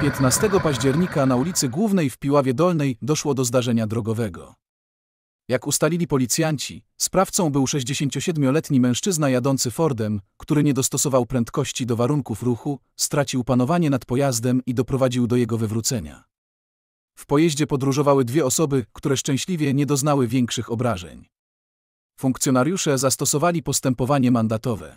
15 października na ulicy Głównej w Piławie Dolnej doszło do zdarzenia drogowego. Jak ustalili policjanci, sprawcą był 67-letni mężczyzna jadący Fordem, który nie dostosował prędkości do warunków ruchu, stracił panowanie nad pojazdem i doprowadził do jego wywrócenia. W pojeździe podróżowały dwie osoby, które szczęśliwie nie doznały większych obrażeń. Funkcjonariusze zastosowali postępowanie mandatowe.